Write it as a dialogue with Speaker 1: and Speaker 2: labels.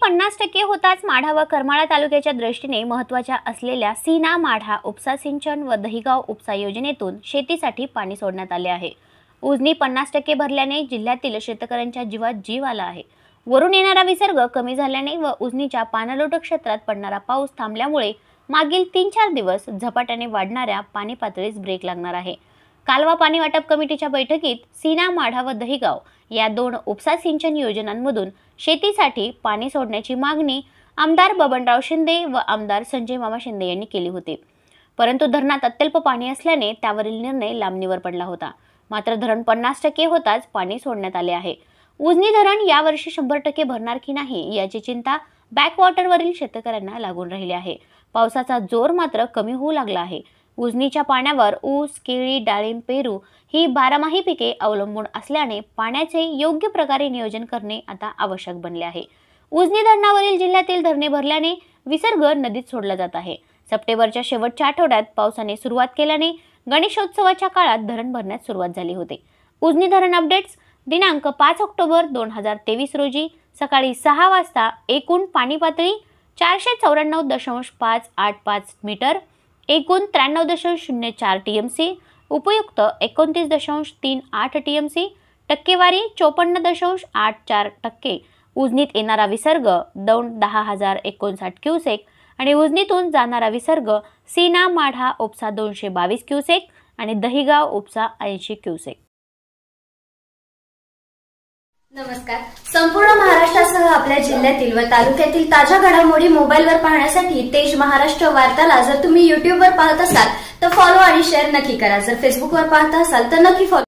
Speaker 1: पन्नास टक्के होताच माढा व करमाळा तालुक्याच्या दृष्टीने महत्त्वाच्या असलेल्या सीना माढा उपसा सिंचन व दहिगाव उपसा योजनेतून शेतीसाठी पाणी सोडण्यात आले आहे उजनी पन्नास टक्के भरल्याने जिल्ह्यातील शेतकऱ्यांच्या जीवात जीव आला आहे वरून येणारा विसर्ग कमी झाल्याने व उजनीच्या पाणलोट क्षेत्रात पडणारा पाऊस थांबल्यामुळे मागील तीन चार दिवस झपाट्याने वाढणाऱ्या पाणी पातळीस ब्रेक लागणार आहे कालवा पाणी वाटप कमिटीच्या बैठकीत सीना माढा व दहिगाव या दोन उपसा सिंचन योजनांमधून शेतीसाठी पाणी सोडण्याची मागणी आमदार बबनराव शिंदे व आमदार संजय मामा शिंदे यांनी केली होती परंतु धरणात अत्यल्प पाणी असल्याने त्यावरील निर्णय लांबणीवर पडला होता मात्र धरण पन्नास टक्के होताच पाणी सोडण्यात आले आहे उजनी धरण यावर्षी शंभर टक्के भरणार की नाही याची चिंता बॅकवॉटरवरील शेतकऱ्यांना लागून राहिली आहे पावसाचा जोर मात्र कमी होऊ लागला आहे उजनीच्या पाण्यावर ऊस केळी डाळिंब पेरू ही बारामाही पिके अवलंबून असल्याने पाण्याचे योग्य प्रकारे नियोजन करणे आता आवश्यक बनले आहे उजनी धरणावरील जिल्ह्यातील धरणे भरल्याने विसर्ग नदीत सोडला जात आहे सप्टेंबरच्या शेवटच्या आठवड्यात पावसाने सुरुवात केल्याने गणेशोत्सवाच्या काळात धरण भरण्यास सुरुवात झाली होती उजनी धरण अपडेट्स दिनांक पाच ऑक्टोबर दोन हजार तेवीस रोजी सकाळी सहा वाजता एकूण पाणी पातळी चारशे चौऱ्याण्णव दशांश पाच आठ पाच मीटर एकूण त्र्याण्णव दशांश शून्य चार टी एम सी उपयुक्त एकोणतीस दशांश तीन आठ टी एम सी टक्केवारी चोपन्न दशांश आठ चार टक्के उजनीत येणारा विसर्ग दोन दहा हजार एकोणसाठ क्युसेक आणि उजनीतून जाणारा विसर्ग सीना माढा उपसा दोनशे बावीस क्युसेक आणि दहिगाव उपसा ऐंशी क्युसेक नमस्कार आपल्या जिल्ह्यातील व तालुक्यातील ताज्या घडामोडी मोबाईलवर पाहण्यासाठी तेज महाराष्ट्र वार्ताला जर तुम्ही युट्यूबवर पाहत असाल तर फॉलो आणि शेअर नक्की करा जर फेसबुकवर पाहत असाल तर नक्की फॉलो